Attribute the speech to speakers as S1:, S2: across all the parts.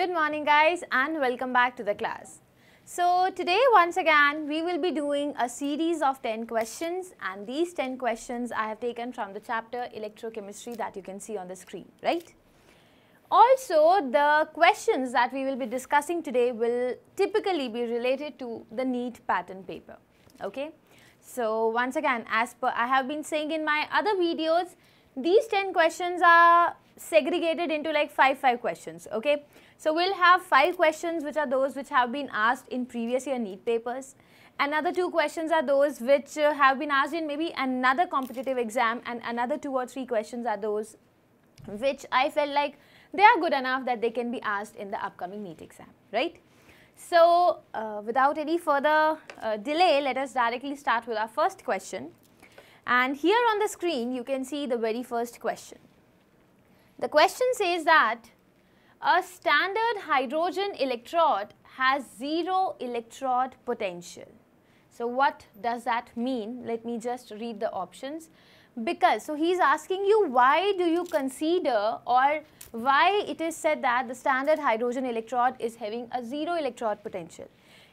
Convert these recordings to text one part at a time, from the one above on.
S1: Good morning guys and welcome back to the class. So today once again we will be doing a series of 10 questions and these 10 questions I have taken from the chapter electrochemistry that you can see on the screen, right? Also the questions that we will be discussing today will typically be related to the neat pattern paper, okay? So once again as per I have been saying in my other videos, these 10 questions are segregated into like 5-5 questions, okay? So we'll have five questions which are those which have been asked in previous year NEET papers. Another two questions are those which uh, have been asked in maybe another competitive exam and another two or three questions are those which I felt like they are good enough that they can be asked in the upcoming NEET exam, right? So uh, without any further uh, delay, let us directly start with our first question. And here on the screen, you can see the very first question. The question says that a standard hydrogen electrode has zero electrode potential. So what does that mean? Let me just read the options. Because, so he's asking you why do you consider or why it is said that the standard hydrogen electrode is having a zero electrode potential.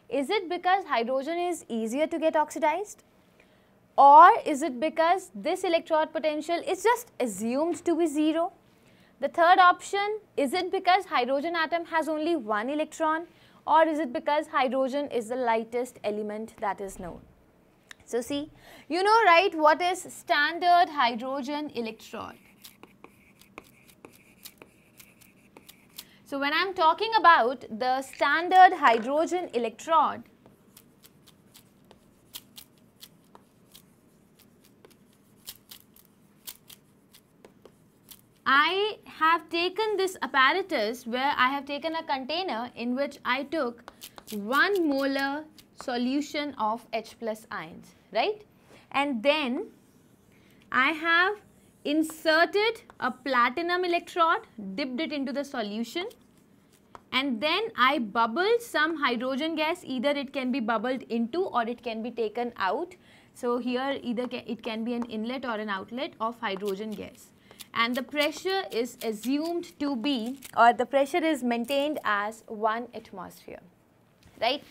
S1: Is it because hydrogen is easier to get oxidized? Or is it because this electrode potential is just assumed to be zero? The third option, is it because hydrogen atom has only one electron or is it because hydrogen is the lightest element that is known? So see, you know right what is standard hydrogen electron? So when I am talking about the standard hydrogen electron, I have taken this apparatus where I have taken a container in which I took 1 molar solution of H plus ions, right? And then I have inserted a platinum electrode, dipped it into the solution and then I bubbled some hydrogen gas either it can be bubbled into or it can be taken out. So here either it can be an inlet or an outlet of hydrogen gas and the pressure is assumed to be or the pressure is maintained as 1 atmosphere, right.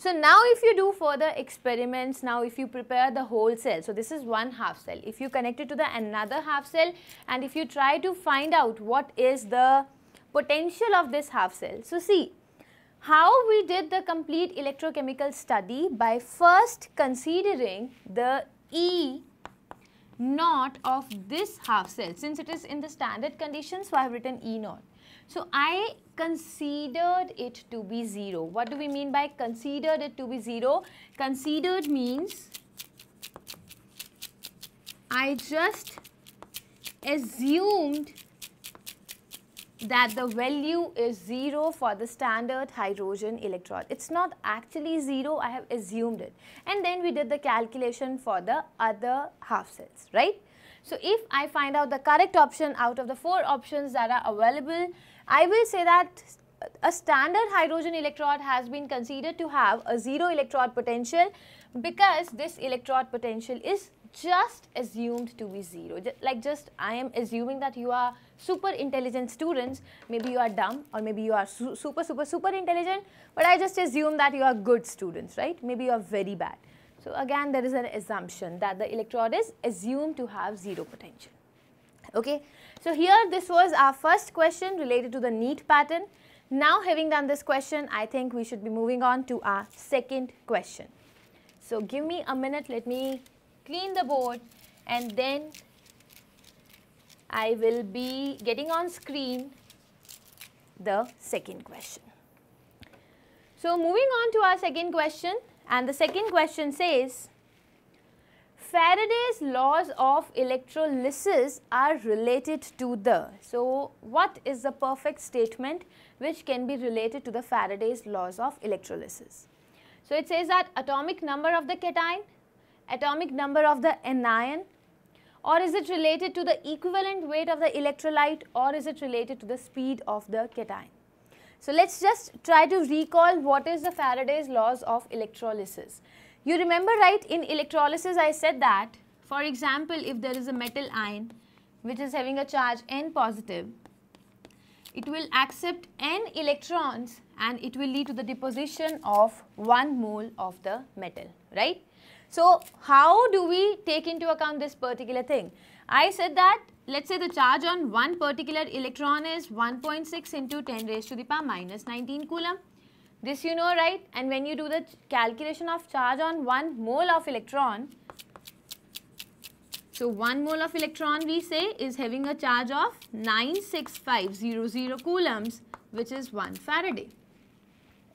S1: So now if you do further experiments, now if you prepare the whole cell, so this is one half cell, if you connect it to the another half cell and if you try to find out what is the potential of this half cell. So see, how we did the complete electrochemical study by first considering the E naught of this half cell. Since it is in the standard condition, so I have written E naught. So I considered it to be 0. What do we mean by considered it to be 0? Considered means I just assumed that the value is 0 for the standard hydrogen electrode. It's not actually 0, I have assumed it. And then we did the calculation for the other half cells, right? So if I find out the correct option out of the four options that are available, I will say that a standard hydrogen electrode has been considered to have a zero electrode potential because this electrode potential is just assumed to be zero. Just, like just I am assuming that you are super intelligent students. Maybe you are dumb or maybe you are su super, super, super intelligent. But I just assume that you are good students, right? Maybe you are very bad. So again, there is an assumption that the electrode is assumed to have zero potential. Okay. So here this was our first question related to the neat pattern. Now having done this question, I think we should be moving on to our second question. So give me a minute. Let me clean the board and then I will be getting on screen the second question. So, moving on to our second question and the second question says, Faraday's laws of electrolysis are related to the. So, what is the perfect statement which can be related to the Faraday's laws of electrolysis? So, it says that atomic number of the cation atomic number of the anion or is it related to the equivalent weight of the electrolyte or is it related to the speed of the cation? So let's just try to recall what is the Faraday's laws of electrolysis. You remember right in electrolysis I said that for example if there is a metal ion which is having a charge n positive it will accept n electrons and it will lead to the deposition of 1 mole of the metal right. So how do we take into account this particular thing? I said that let's say the charge on one particular electron is 1.6 into 10 raised to the power minus 19 coulomb. This you know right and when you do the calculation of charge on one mole of electron, so one mole of electron we say is having a charge of 96500 coulombs which is 1 Faraday,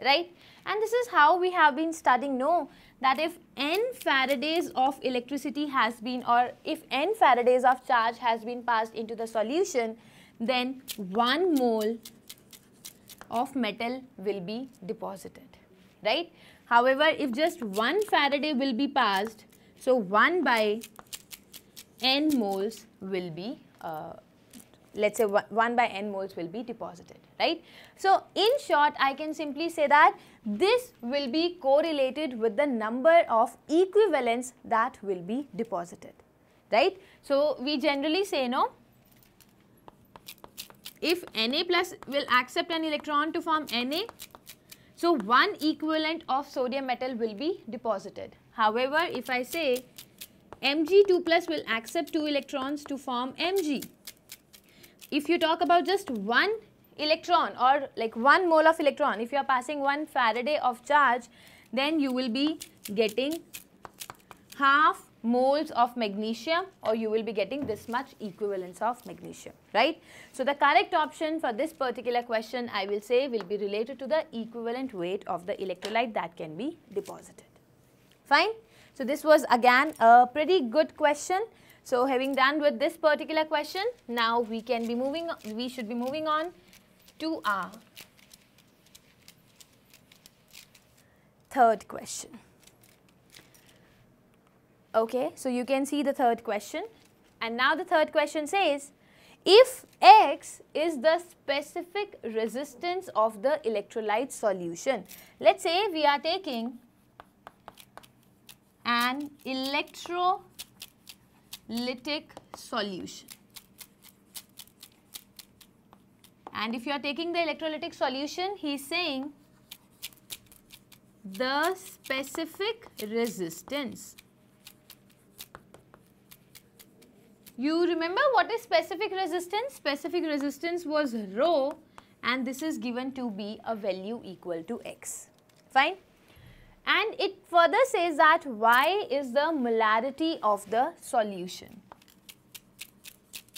S1: right? And this is how we have been studying, know that if n faradays of electricity has been or if n faradays of charge has been passed into the solution then 1 mole of metal will be deposited right however if just 1 faraday will be passed so 1 by n moles will be uh, let's say 1 by n moles will be deposited, right? So, in short, I can simply say that this will be correlated with the number of equivalents that will be deposited, right? So, we generally say, no, if Na plus will accept an electron to form Na, so one equivalent of sodium metal will be deposited. However, if I say Mg2 plus will accept two electrons to form Mg, if you talk about just one electron or like one mole of electron, if you are passing one Faraday of charge, then you will be getting half moles of magnesium or you will be getting this much equivalence of magnesium, right? So, the correct option for this particular question I will say will be related to the equivalent weight of the electrolyte that can be deposited. Fine? So, this was again a pretty good question. So having done with this particular question, now we can be moving, we should be moving on to our third question. Okay, so you can see the third question. And now the third question says, if X is the specific resistance of the electrolyte solution, let's say we are taking an electrolyte lytic solution. And if you are taking the electrolytic solution, he is saying the specific resistance. You remember what is specific resistance? Specific resistance was rho and this is given to be a value equal to x. Fine? And it further says that y is the molarity of the solution.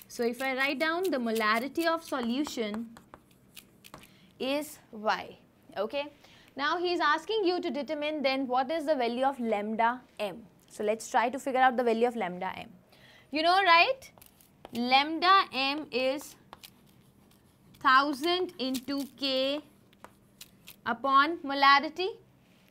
S1: So if I write down the molarity of solution is y, okay. Now he is asking you to determine then what is the value of lambda m. So let's try to figure out the value of lambda m. You know right, lambda m is 1000 into k upon molarity,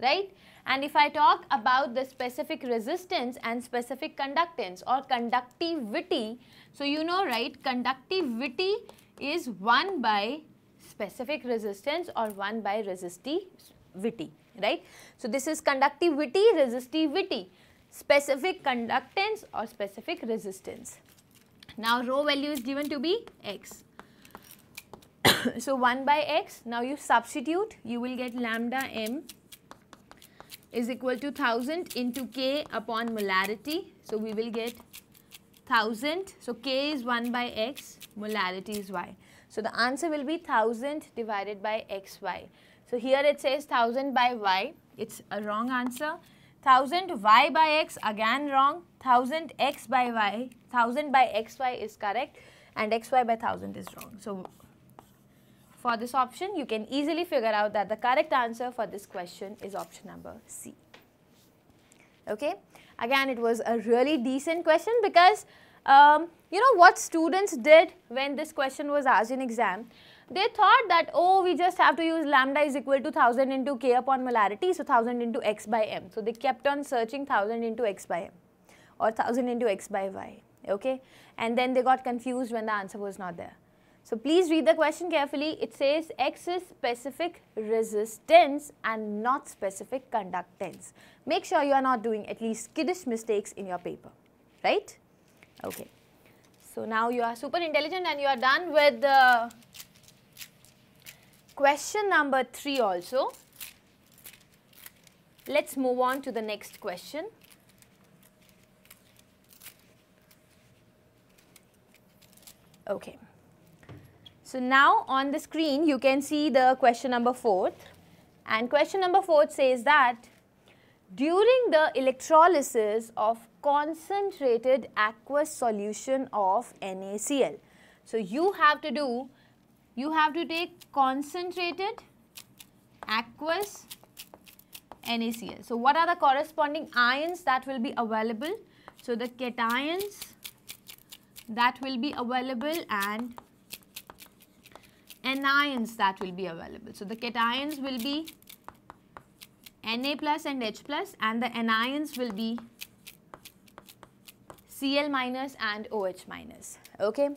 S1: right? And if I talk about the specific resistance and specific conductance or conductivity, so you know right, conductivity is 1 by specific resistance or 1 by resistivity, right. So this is conductivity, resistivity, specific conductance or specific resistance. Now rho value is given to be x. so 1 by x, now you substitute, you will get lambda m is equal to 1000 into K upon molarity. So we will get 1000. So K is 1 by X, molarity is Y. So the answer will be 1000 divided by XY. So here it says 1000 by Y. It's a wrong answer. 1000 y by x again wrong 1000 x by y 1000 by xy is correct and xy by 1000 is wrong so for this option, you can easily figure out that the correct answer for this question is option number C. Okay, again it was a really decent question because um, you know what students did when this question was asked in exam? They thought that oh we just have to use lambda is equal to 1000 into k upon molarity so 1000 into x by m. So they kept on searching 1000 into x by m or 1000 into x by y okay and then they got confused when the answer was not there. So please read the question carefully. It says X is specific resistance and not specific conductance. Make sure you are not doing at least kiddish mistakes in your paper, right? Okay. So now you are super intelligent and you are done with the question number 3 also. Let's move on to the next question. Okay. So now on the screen you can see the question number 4 and question number 4 says that during the electrolysis of concentrated aqueous solution of NaCl. So you have to do, you have to take concentrated aqueous NaCl. So what are the corresponding ions that will be available? So the cations that will be available and anions that will be available. So, the cations will be Na plus and H plus and the anions will be Cl minus and OH minus. Okay.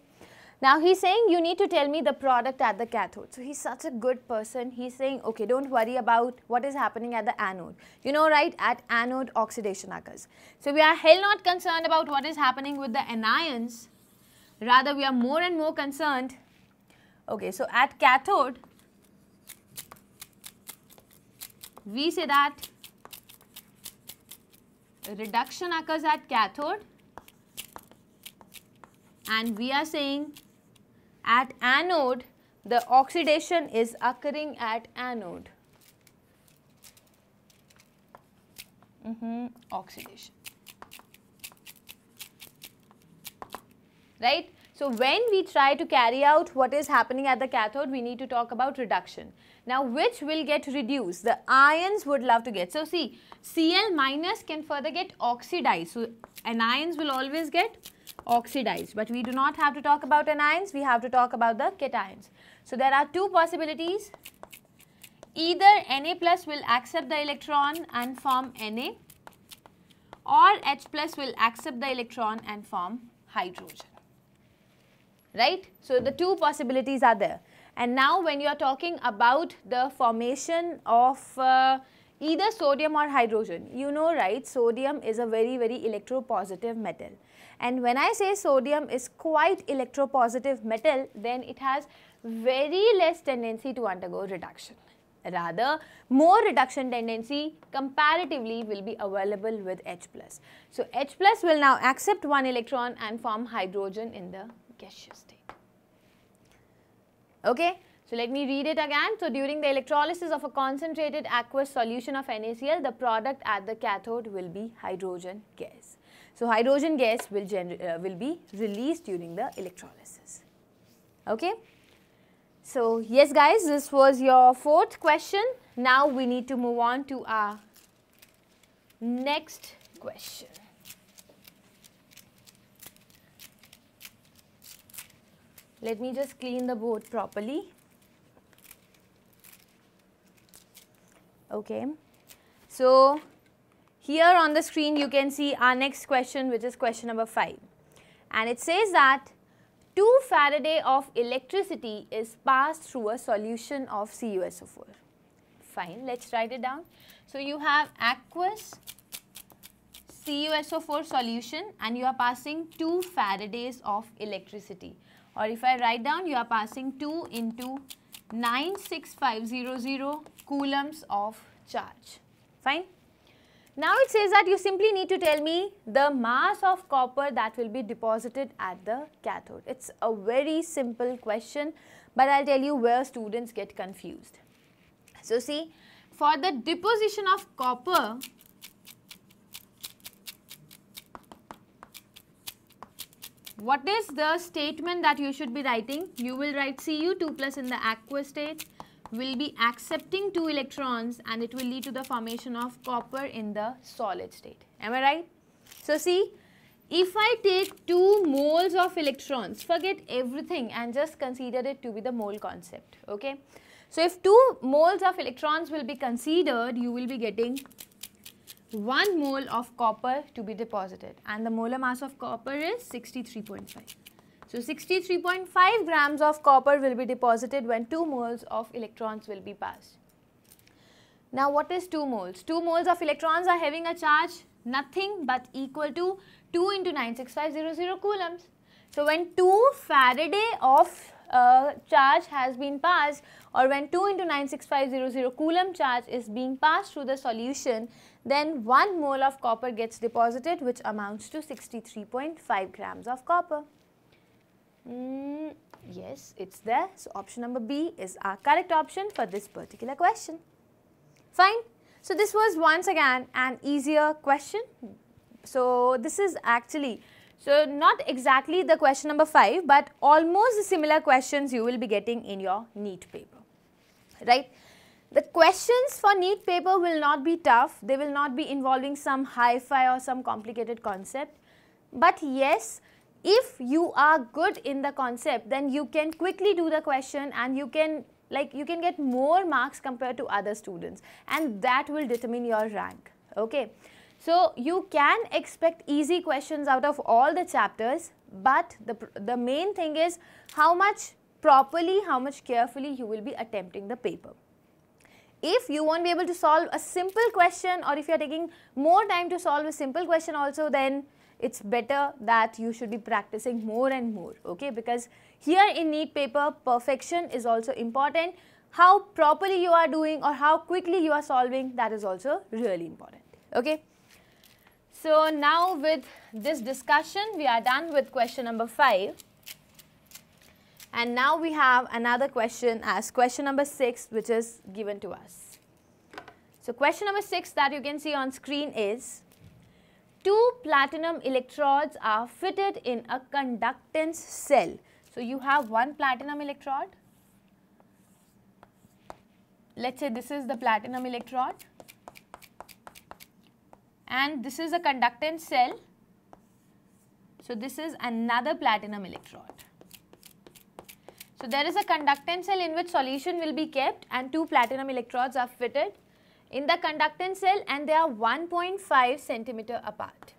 S1: Now he's saying you need to tell me the product at the cathode. So he's such a good person. He's saying okay don't worry about what is happening at the anode. You know right at anode oxidation occurs. So we are hell not concerned about what is happening with the anions. Rather we are more and more concerned Okay, so at cathode, we say that reduction occurs at cathode and we are saying at anode the oxidation is occurring at anode. Mm -hmm, oxidation. Right? So when we try to carry out what is happening at the cathode, we need to talk about reduction. Now which will get reduced? The ions would love to get. So see, Cl minus can further get oxidized. So anions will always get oxidized. But we do not have to talk about anions, we have to talk about the cations. So there are two possibilities. Either Na plus will accept the electron and form Na or H plus will accept the electron and form hydrogen right? So the two possibilities are there. And now when you are talking about the formation of uh, either sodium or hydrogen, you know right sodium is a very very electropositive metal. And when I say sodium is quite electropositive metal then it has very less tendency to undergo reduction. Rather, more reduction tendency comparatively will be available with H+. So, H+, will now accept one electron and form hydrogen in the gaseous state. Okay, so let me read it again. So during the electrolysis of a concentrated aqueous solution of NaCl, the product at the cathode will be hydrogen gas. So hydrogen gas will, uh, will be released during the electrolysis. Okay. So yes guys, this was your fourth question. Now we need to move on to our next question. Let me just clean the board properly. Okay. So, here on the screen you can see our next question which is question number 5. And it says that 2 Faraday of electricity is passed through a solution of CuSO4. Fine, let's write it down. So, you have aqueous CuSO4 solution and you are passing 2 Faradays of electricity or if I write down you are passing 2 into 96500 coulombs of charge. Fine. Now it says that you simply need to tell me the mass of copper that will be deposited at the cathode. It's a very simple question but I'll tell you where students get confused. So see for the deposition of copper What is the statement that you should be writing? You will write Cu2 plus in the aqueous state will be accepting 2 electrons and it will lead to the formation of copper in the solid state. Am I right? So see, if I take 2 moles of electrons, forget everything and just consider it to be the mole concept. Okay. So if 2 moles of electrons will be considered, you will be getting 1 mole of copper to be deposited and the molar mass of copper is 63.5. So 63.5 grams of copper will be deposited when 2 moles of electrons will be passed. Now what is 2 moles? 2 moles of electrons are having a charge nothing but equal to 2 into 96500 coulombs. So when 2 Faraday of uh, charge has been passed or when 2 into 96500 coulomb charge is being passed through the solution then 1 mole of copper gets deposited which amounts to 63.5 grams of copper. Mm, yes, it's there. So, option number B is our correct option for this particular question. Fine. So, this was once again an easier question. So, this is actually, so not exactly the question number 5 but almost similar questions you will be getting in your NEET paper, right. The questions for neat paper will not be tough. They will not be involving some hi-fi or some complicated concept. But yes, if you are good in the concept, then you can quickly do the question and you can like you can get more marks compared to other students and that will determine your rank. Okay. So you can expect easy questions out of all the chapters, but the, the main thing is how much properly, how much carefully you will be attempting the paper if you won't be able to solve a simple question or if you are taking more time to solve a simple question also then it's better that you should be practicing more and more okay because here in neat paper perfection is also important how properly you are doing or how quickly you are solving that is also really important okay so now with this discussion we are done with question number 5 and now we have another question as question number 6 which is given to us. So question number 6 that you can see on screen is two platinum electrodes are fitted in a conductance cell. So you have one platinum electrode. Let's say this is the platinum electrode and this is a conductance cell. So this is another platinum electrode. So there is a conductance cell in which solution will be kept and two platinum electrodes are fitted in the conductance cell and they are 1.5 centimeter apart.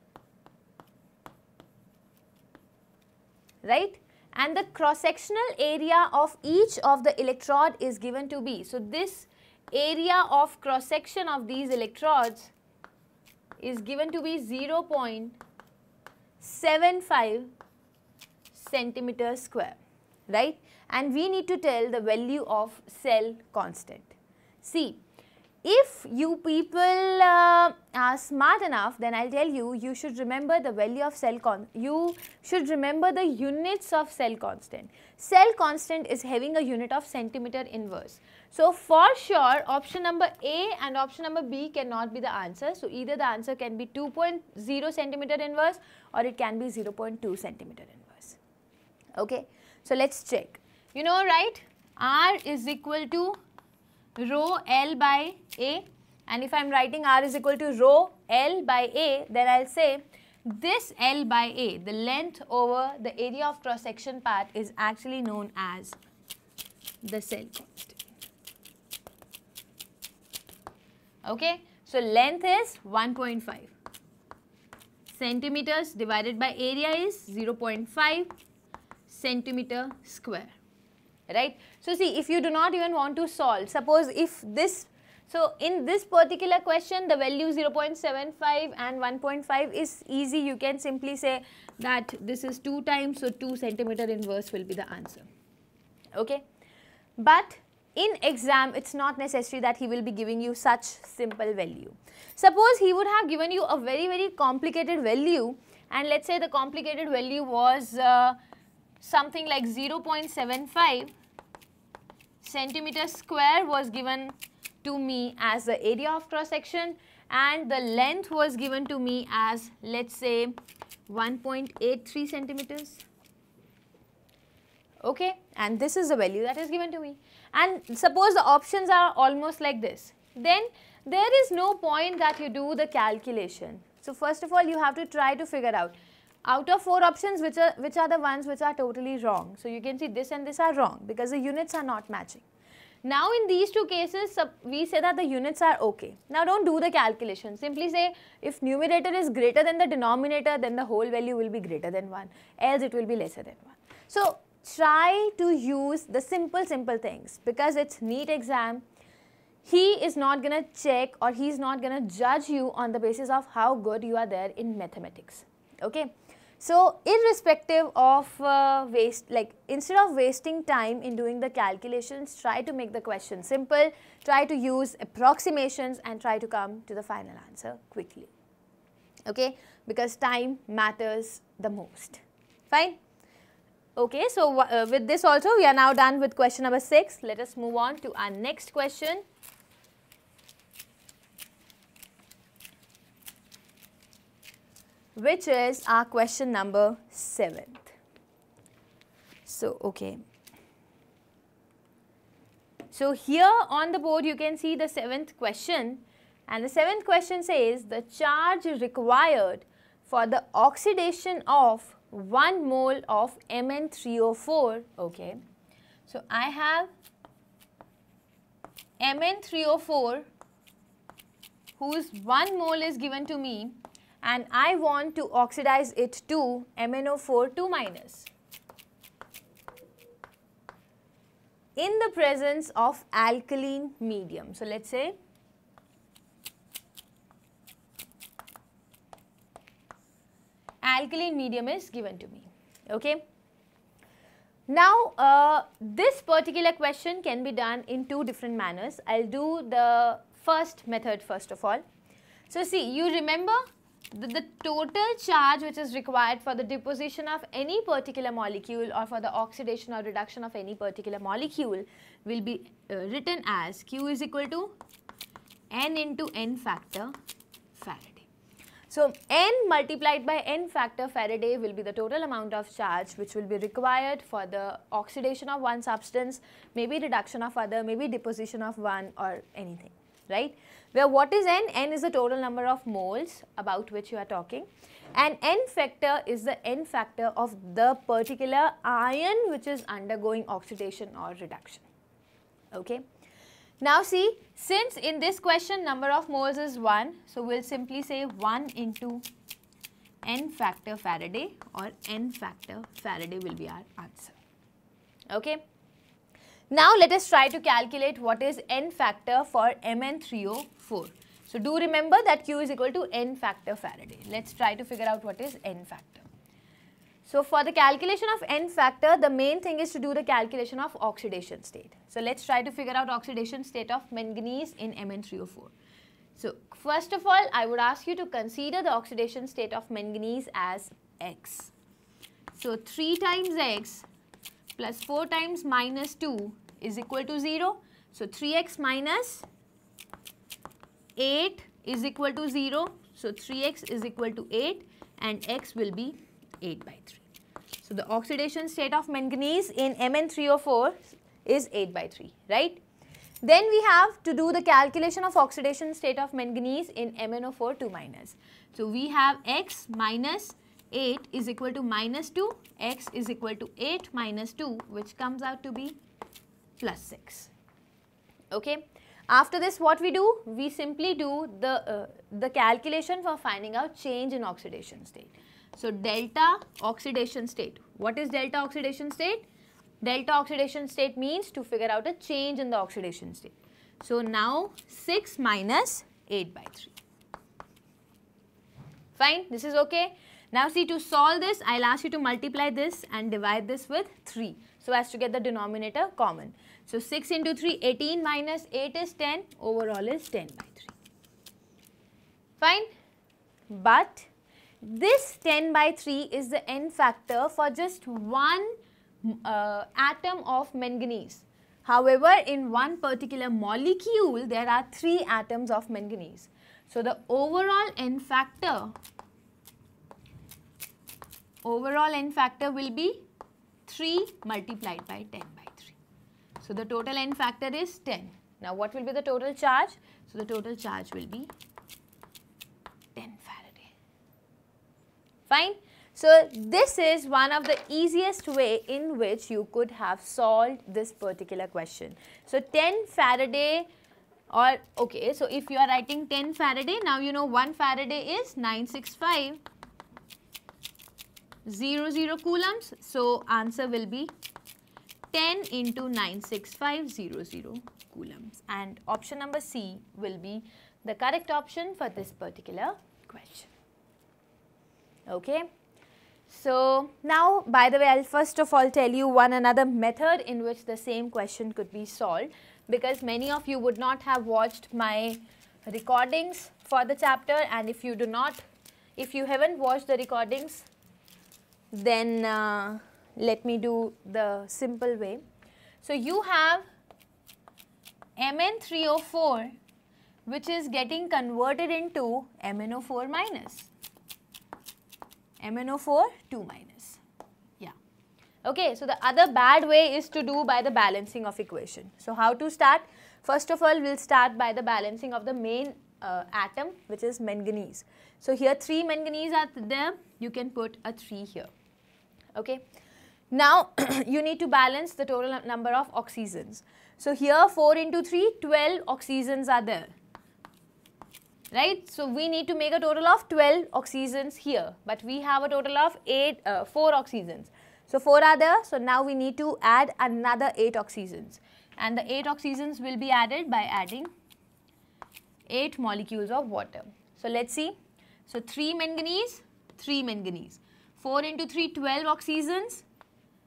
S1: Right? And the cross-sectional area of each of the electrode is given to be. So this area of cross-section of these electrodes is given to be 0.75 centimeter square right? And we need to tell the value of cell constant. See, if you people uh, are smart enough then I'll tell you you should remember the value of cell con you should remember the units of cell constant cell constant is having a unit of centimeter inverse so for sure option number A and option number B cannot be the answer so either the answer can be 2.0 centimeter inverse or it can be 0.2 centimeter inverse okay so let's check. You know, right? R is equal to rho L by A. And if I'm writing R is equal to rho L by A, then I'll say this L by A, the length over the area of cross-section part is actually known as the cell constant. Okay, so length is 1.5 centimeters divided by area is 0.5 centimeter square right. So, see if you do not even want to solve suppose if this so, in this particular question the value 0.75 and 1.5 is easy you can simply say that this is 2 times so 2 centimeter inverse will be the answer okay. But in exam it's not necessary that he will be giving you such simple value. Suppose he would have given you a very very complicated value and let's say the complicated value was uh, something like 0.75 centimeter square was given to me as the area of cross section and the length was given to me as let's say 1.83 centimeters okay and this is the value that is given to me and suppose the options are almost like this then there is no point that you do the calculation so first of all you have to try to figure out out of four options which are which are the ones which are totally wrong so you can see this and this are wrong because the units are not matching now in these two cases we say that the units are okay now don't do the calculation simply say if numerator is greater than the denominator then the whole value will be greater than 1 else it will be lesser than 1 so try to use the simple simple things because it's neat exam he is not going to check or he's not going to judge you on the basis of how good you are there in mathematics okay so, irrespective of uh, waste, like instead of wasting time in doing the calculations, try to make the question simple, try to use approximations and try to come to the final answer quickly, okay, because time matters the most, fine. Okay, so uh, with this also we are now done with question number 6. Let us move on to our next question. which is our question number 7th. So, okay. So, here on the board you can see the 7th question and the 7th question says the charge required for the oxidation of 1 mole of Mn3O4, okay. So, I have Mn3O4 whose 1 mole is given to me and I want to oxidize it to MnO4 2 minus. In the presence of alkaline medium. So, let us say alkaline medium is given to me. Okay. Now, uh, this particular question can be done in two different manners. I will do the first method first of all. So, see you remember the, the, total charge which is required for the deposition of any particular molecule or for the oxidation or reduction of any particular molecule will be uh, written as Q is equal to N into N factor Faraday. So, N multiplied by N factor Faraday will be the total amount of charge which will be required for the oxidation of one substance, maybe reduction of other, maybe deposition of one or anything right? Where what is n? n is the total number of moles about which you are talking. And n factor is the n factor of the particular ion which is undergoing oxidation or reduction, okay? Now see, since in this question number of moles is 1, so we'll simply say 1 into n factor Faraday or n factor Faraday will be our answer. Okay. Now let us try to calculate what is n factor for Mn304. So do remember that Q is equal to n factor Faraday. Let's try to figure out what is n factor. So for the calculation of n factor, the main thing is to do the calculation of oxidation state. So let's try to figure out oxidation state of manganese in Mn304. So first of all, I would ask you to consider the oxidation state of manganese as X. So 3 times X plus 4 times minus 2 is equal to 0. So 3x minus 8 is equal to 0. So 3x is equal to 8 and x will be 8 by 3. So the oxidation state of manganese in Mn304 is 8 by 3, right? Then we have to do the calculation of oxidation state of manganese in MnO4 2 minus. So we have x minus minus 8 is equal to minus 2, x is equal to 8 minus 2 which comes out to be plus 6. Okay. After this what we do? We simply do the, uh, the calculation for finding out change in oxidation state. So delta oxidation state. What is delta oxidation state? Delta oxidation state means to figure out a change in the oxidation state. So now 6 minus 8 by 3. Fine, this is okay. Now see to solve this, I'll ask you to multiply this and divide this with 3 so as to get the denominator common. So 6 into 3, 18 minus 8 is 10, overall is 10 by 3. Fine? But this 10 by 3 is the n factor for just one uh, atom of manganese. However, in one particular molecule, there are three atoms of manganese. So, the overall n factor overall n factor will be 3 multiplied by 10 by 3. So, the total n factor is 10. Now, what will be the total charge? So, the total charge will be 10 Faraday. Fine. So, this is one of the easiest way in which you could have solved this particular question. So, 10 Faraday or okay, so if you are writing 10 Faraday, now you know 1 Faraday is 965 00 coulombs. So answer will be 10 into 96500 coulombs. And option number C will be the correct option for this particular question. Okay. So now by the way I'll first of all tell you one another method in which the same question could be solved because many of you would not have watched my recordings for the chapter and if you do not if you haven't watched the recordings then uh, let me do the simple way. So you have Mn3O4 which is getting converted into MnO4 minus, MnO4 2 minus, yeah. Okay, so the other bad way is to do by the balancing of equation. So how to start? First of all, we'll start by the balancing of the main uh, atom which is manganese. So here 3 manganese are there, you can put a 3 here okay. Now you need to balance the total number of oxygens. So here 4 into 3, 12 oxygens are there, right. So we need to make a total of 12 oxygens here, but we have a total of 8, uh, 4 oxygens. So 4 are there, so now we need to add another 8 oxygens and the 8 oxygens will be added by adding 8 molecules of water. So let's see. So 3 manganese, 3 manganese. 4 into 3, 12 oxygens.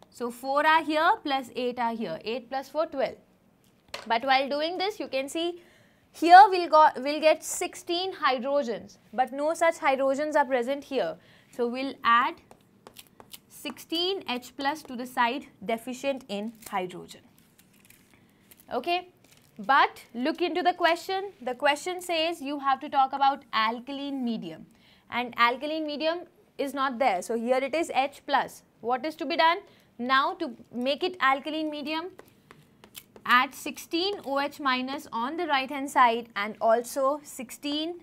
S1: So 4 are here plus 8 are here. 8 plus 4, 12. But while doing this, you can see here we'll, got, we'll get 16 hydrogens. But no such hydrogens are present here. So we'll add 16 H plus to the side deficient in hydrogen. Okay. But look into the question. The question says you have to talk about alkaline medium. And alkaline medium is not there. So here it is H plus. What is to be done? Now to make it alkaline medium, add 16 OH minus on the right hand side and also 16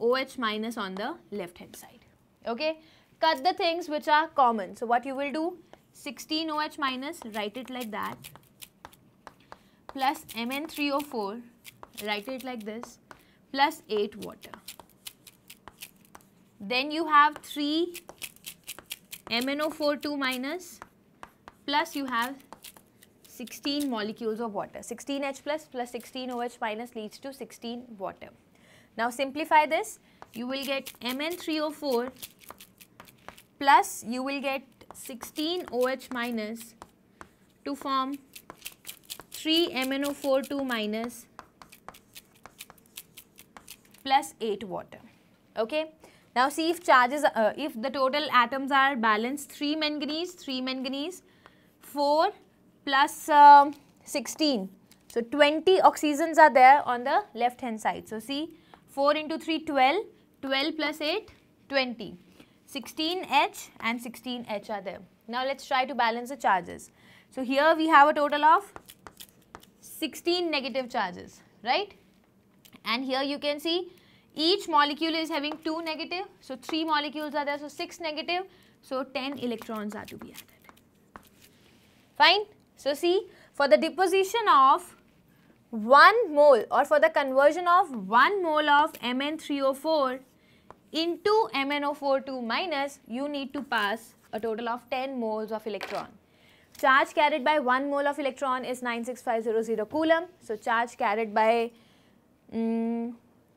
S1: OH minus on the left hand side. Okay. Cut the things which are common. So what you will do? 16 OH minus, write it like that. Plus Mn3O4, write it like this. Plus 8 water. Then you have 3 MnO42 minus plus you have 16 molecules of water. 16H plus plus 16OH minus leads to 16 water. Now simplify this. You will get Mn3O4 plus you will get 16OH minus to form 3 MnO42 minus plus 8 water. Okay. Now see if charges, uh, if the total atoms are balanced, 3 manganese, 3 manganese, 4 plus, um, 16. So 20 oxygens are there on the left hand side. So see 4 into 3, 12, 12 plus 8, 20. 16H and 16H are there. Now let's try to balance the charges. So here we have a total of 16 negative charges, right? And here you can see each molecule is having 2 negative, so 3 molecules are there, so 6 negative, so 10 electrons are to be added. Fine. So see, for the deposition of 1 mole or for the conversion of 1 mole of Mn3O4 into MnO42 minus, you need to pass a total of 10 moles of electron. Charge carried by 1 mole of electron is 96500 coulomb. So charge carried by mm,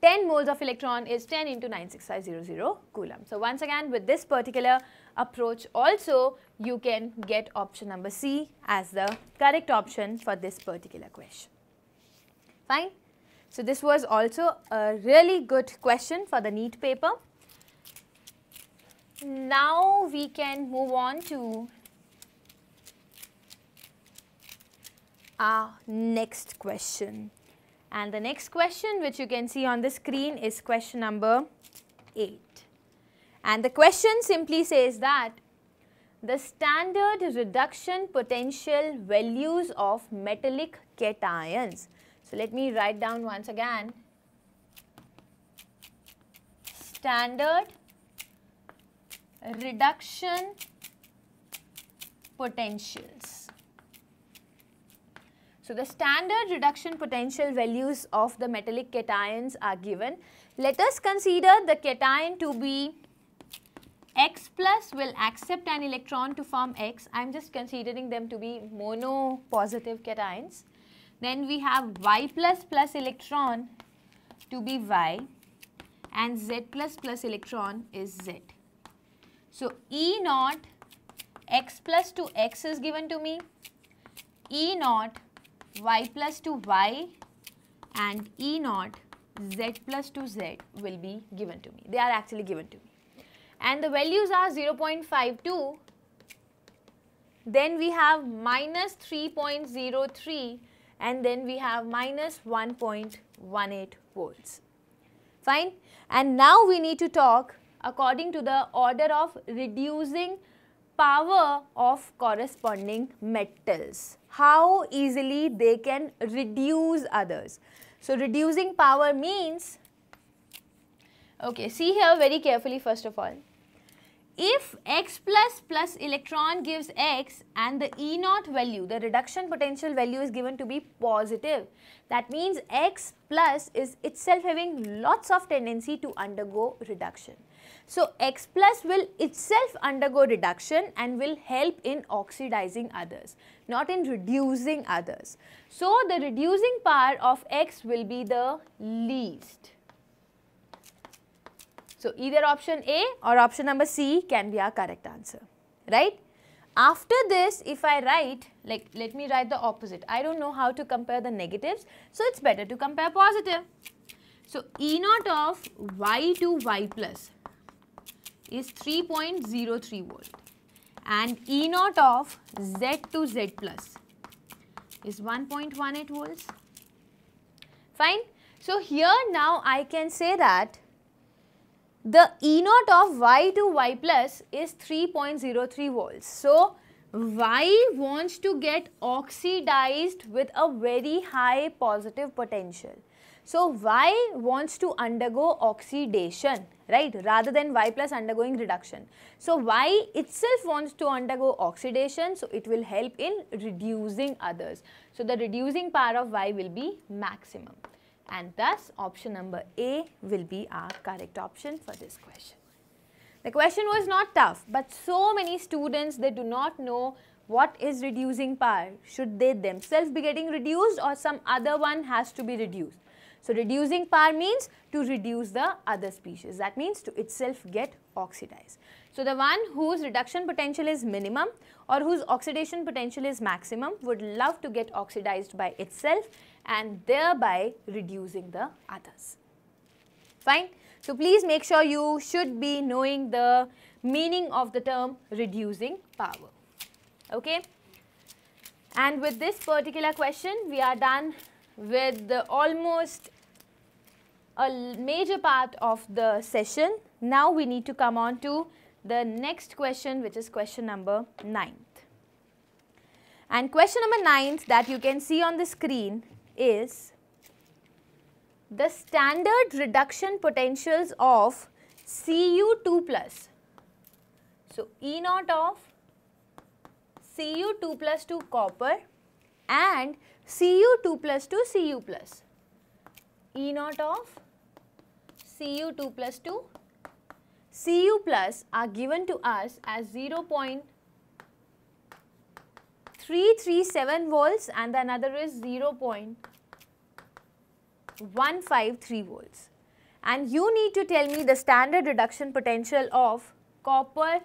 S1: 10 moles of electron is 10 into 96500 coulomb. So once again with this particular approach also you can get option number C as the correct option for this particular question. Fine. So this was also a really good question for the neat paper. Now we can move on to our next question. And the next question which you can see on the screen is question number 8. And the question simply says that the standard reduction potential values of metallic cations. So, let me write down once again standard reduction potentials. So the standard reduction potential values of the metallic cations are given. Let us consider the cation to be X plus will accept an electron to form X. I am just considering them to be positive cations. Then we have Y plus plus electron to be Y and Z plus plus electron is Z. So E naught X plus to X is given to me. E naught y plus to y and E naught z plus to z will be given to me. They are actually given to me. And the values are 0.52. Then we have minus 3.03 and then we have minus 1.18 volts. Fine. And now we need to talk according to the order of reducing power of corresponding metals, how easily they can reduce others. So reducing power means, okay, see here very carefully first of all. If x plus plus electron gives x and the E naught value, the reduction potential value is given to be positive. That means x plus is itself having lots of tendency to undergo reduction. So X plus will itself undergo reduction and will help in oxidizing others, not in reducing others. So the reducing power of X will be the least. So either option A or option number C can be our correct answer, right? After this, if I write, like let me write the opposite. I don't know how to compare the negatives, so it's better to compare positive. So E naught of y to y plus is 3.03 volt and E naught of Z to Z plus is 1.18 volts. Fine. So, here now I can say that the E naught of Y to Y plus is 3.03 volts. So, Y wants to get oxidized with a very high positive potential. So Y wants to undergo oxidation, right, rather than Y plus undergoing reduction. So Y itself wants to undergo oxidation, so it will help in reducing others. So the reducing power of Y will be maximum. And thus option number A will be our correct option for this question. The question was not tough, but so many students, they do not know what is reducing power. Should they themselves be getting reduced or some other one has to be reduced? So reducing power means to reduce the other species. That means to itself get oxidized. So the one whose reduction potential is minimum or whose oxidation potential is maximum would love to get oxidized by itself and thereby reducing the others. Fine. So please make sure you should be knowing the meaning of the term reducing power. Okay. And with this particular question, we are done with almost a major part of the session. Now we need to come on to the next question which is question number 9th. And question number 9th that you can see on the screen is the standard reduction potentials of Cu2 plus. So, E 0 of Cu2 to copper and Cu2 to Cu plus. E 0 of Cu2 plus 2. Cu plus are given to us as 0.337 volts and the another is 0.153 volts. And you need to tell me the standard reduction potential of copper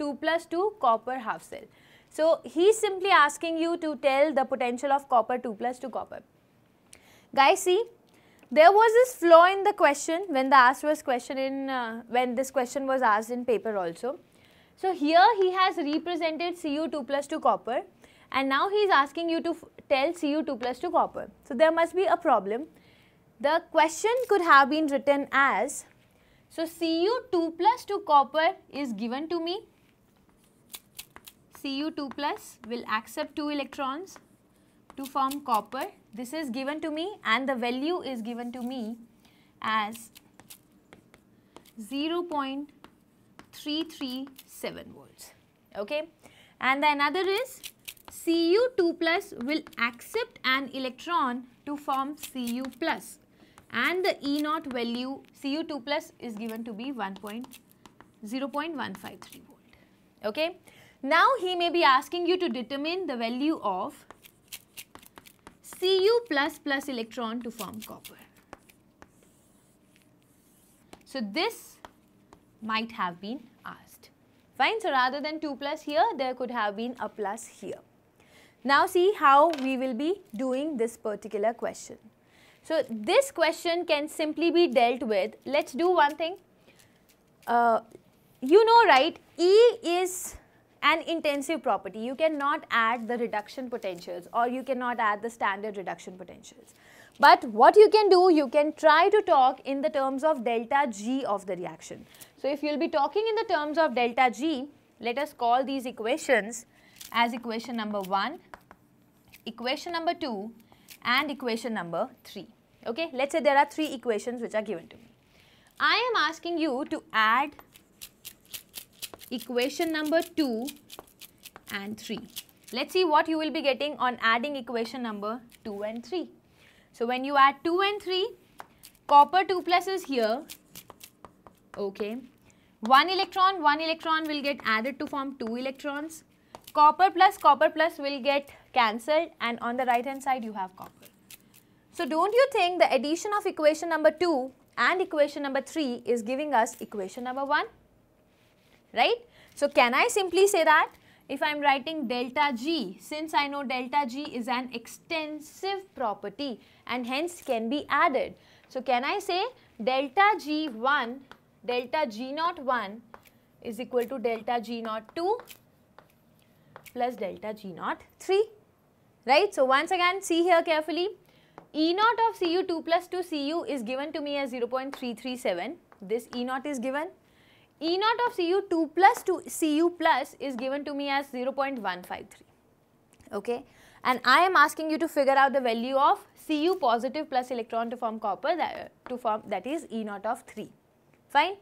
S1: 2 plus 2 copper half cell. So, he is simply asking you to tell the potential of copper 2 plus 2 copper. Guys, see there was this flaw in the question when the asked was question in uh, when this question was asked in paper also. So here he has represented Cu2 plus 2 copper and now he is asking you to tell Cu2 plus 2 copper. So there must be a problem. The question could have been written as so Cu2 plus 2 copper is given to me. Cu2 plus will accept 2 electrons to form copper. This is given to me and the value is given to me as 0.337 volts. Okay. And the another is Cu2 plus will accept an electron to form Cu plus and the E 0 value Cu2 plus is given to be one point zero point one five three volt. Okay. Now he may be asking you to determine the value of Cu plus plus electron to form copper. So this might have been asked. Fine. So rather than 2 plus here, there could have been a plus here. Now see how we will be doing this particular question. So this question can simply be dealt with. Let's do one thing. Uh, you know right, E is an intensive property. You cannot add the reduction potentials or you cannot add the standard reduction potentials. But what you can do, you can try to talk in the terms of delta G of the reaction. So if you'll be talking in the terms of delta G, let us call these equations as equation number 1, equation number 2 and equation number 3. Okay, let's say there are three equations which are given to me. I am asking you to add equation number 2 and 3. Let's see what you will be getting on adding equation number 2 and 3. So when you add 2 and 3, copper 2 plus is here, okay. 1 electron, 1 electron will get added to form 2 electrons. Copper plus copper plus will get cancelled and on the right hand side you have copper. So don't you think the addition of equation number 2 and equation number 3 is giving us equation number 1? right? So can I simply say that if I am writing delta G, since I know delta G is an extensive property and hence can be added. So can I say delta G1, delta g 1 is equal to delta g 2 plus delta g 3, right? So once again see here carefully, E0 of Cu2 plus 2 Cu is given to me as 0.337, this E0 is given E naught of Cu2 plus to Cu plus is given to me as 0.153. Okay. And I am asking you to figure out the value of Cu positive plus electron to form copper that, to form that is E naught of 3. Fine.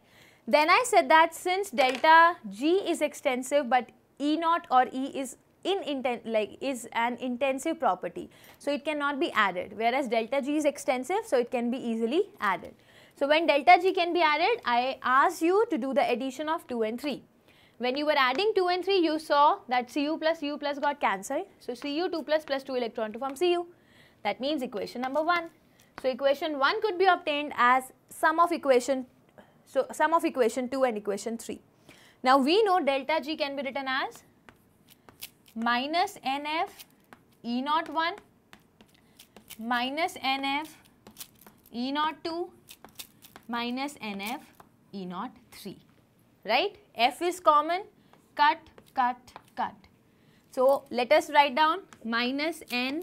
S1: Then I said that since delta G is extensive but E naught or E is in inten like is an intensive property. So it cannot be added whereas delta G is extensive so it can be easily added. So when delta G can be added, I asked you to do the addition of 2 and 3. When you were adding 2 and 3, you saw that Cu plus U plus got cancelled. So Cu 2 plus plus 2 electron to form Cu. That means equation number 1. So equation 1 could be obtained as sum of equation, so sum of equation 2 and equation 3. Now we know delta G can be written as minus NF E 01 minus NF E 02 minus NF E naught 3, right? F is common, cut, cut, cut. So, let us write down minus N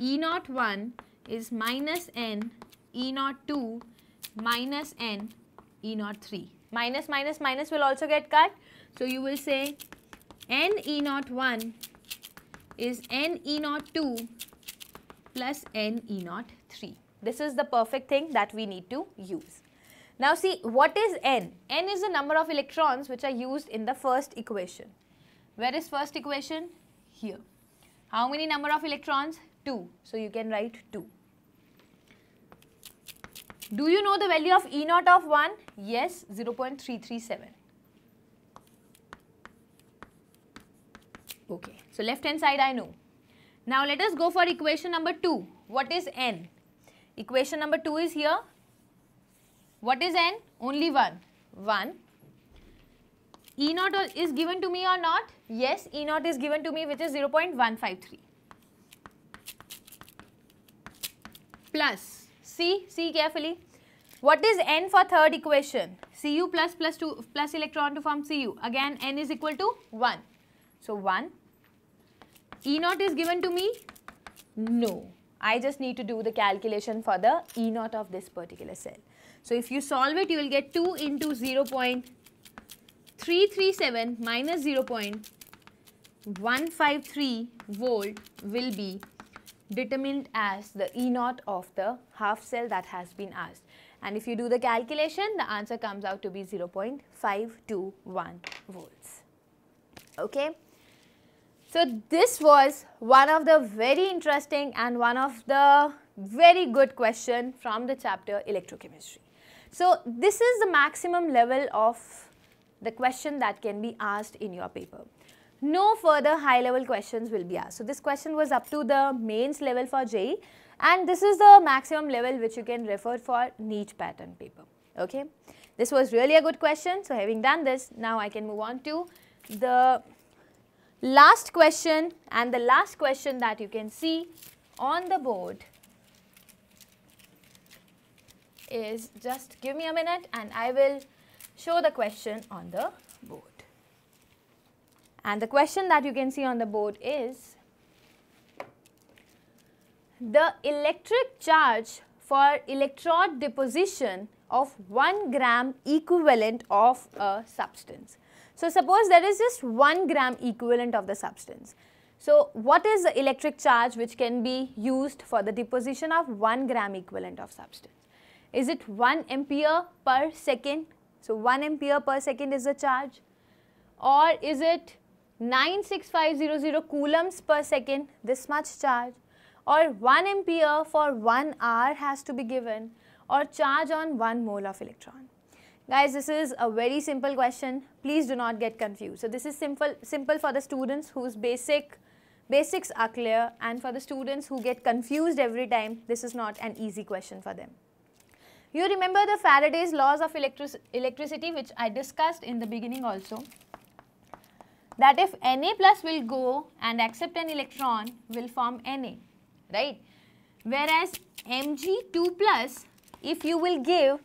S1: E naught 1 is minus N E naught 2 minus N E naught 3. Minus, minus, minus will also get cut. So, you will say N E naught 1 is N E naught 2 plus N E naught 3. This is the perfect thing that we need to use. Now see, what is n? n is the number of electrons which are used in the first equation. Where is first equation? Here. How many number of electrons? 2. So you can write 2. Do you know the value of E naught of 1? Yes, 0 0.337. Okay, so left hand side I know. Now let us go for equation number 2. What is n? Equation number 2 is here. What is n? Only 1. 1. E naught is given to me or not? Yes, E naught is given to me which is 0.153. Plus, see, see carefully. What is n for third equation? Cu plus plus 2 plus electron to form Cu. Again n is equal to 1. So 1. E naught is given to me? No. I just need to do the calculation for the E naught of this particular cell. So if you solve it, you will get 2 into 0 0.337 minus 0 0.153 volt will be determined as the E naught of the half cell that has been asked. And if you do the calculation, the answer comes out to be 0.521 volts. Okay. So this was one of the very interesting and one of the very good question from the chapter electrochemistry. So this is the maximum level of the question that can be asked in your paper. No further high level questions will be asked. So this question was up to the mains level for JE and this is the maximum level which you can refer for neat pattern paper. Okay. This was really a good question. So having done this, now I can move on to the last question and the last question that you can see on the board is just give me a minute and I will show the question on the board. And the question that you can see on the board is the electric charge for electrode deposition of 1 gram equivalent of a substance. So suppose there is just 1 gram equivalent of the substance. So what is the electric charge which can be used for the deposition of 1 gram equivalent of substance? Is it 1 ampere per second? So 1 ampere per second is the charge or is it 96500 coulombs per second this much charge or 1 ampere for 1 hour has to be given or charge on 1 mole of electron. Guys, this is a very simple question. Please do not get confused. So this is simple, simple for the students whose basic basics are clear and for the students who get confused every time, this is not an easy question for them. You remember the Faraday's laws of electric electricity which I discussed in the beginning also that if Na plus will go and accept an electron will form Na, right? Whereas Mg2 plus if you will give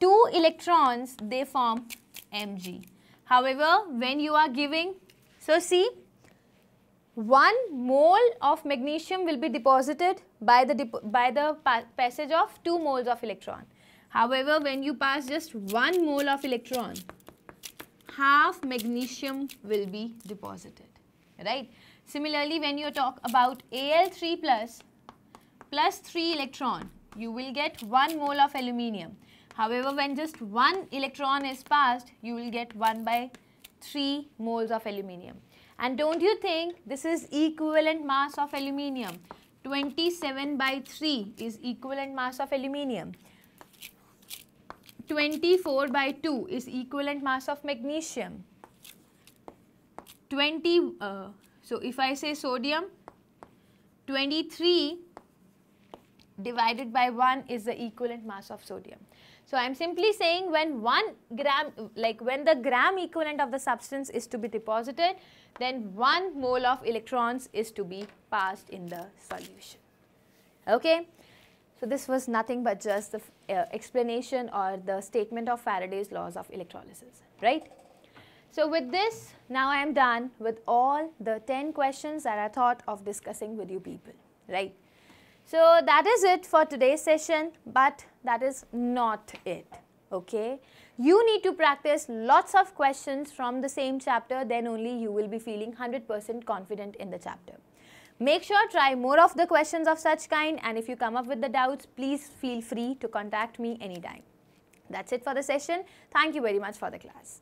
S1: two electrons, they form Mg. However, when you are giving, so see, one mole of magnesium will be deposited by the, by the pa passage of two moles of electron. However, when you pass just one mole of electron, half magnesium will be deposited, right? Similarly, when you talk about Al3 plus, plus 3 electron, you will get 1 mole of aluminium. However, when just one electron is passed, you will get 1 by 3 moles of aluminium. And don't you think this is equivalent mass of aluminium? 27 by 3 is equivalent mass of aluminium. 24 by 2 is equivalent mass of magnesium. 20, uh, so if I say sodium, 23 divided by 1 is the equivalent mass of sodium. So I am simply saying when 1 gram, like when the gram equivalent of the substance is to be deposited, then 1 mole of electrons is to be passed in the solution. Okay. So this was nothing but just the uh, explanation or the statement of Faraday's laws of electrolysis, right? So with this, now I am done with all the 10 questions that I thought of discussing with you people, right? So that is it for today's session, but that is not it okay you need to practice lots of questions from the same chapter then only you will be feeling 100% confident in the chapter make sure try more of the questions of such kind and if you come up with the doubts please feel free to contact me anytime that's it for the session thank you very much for the class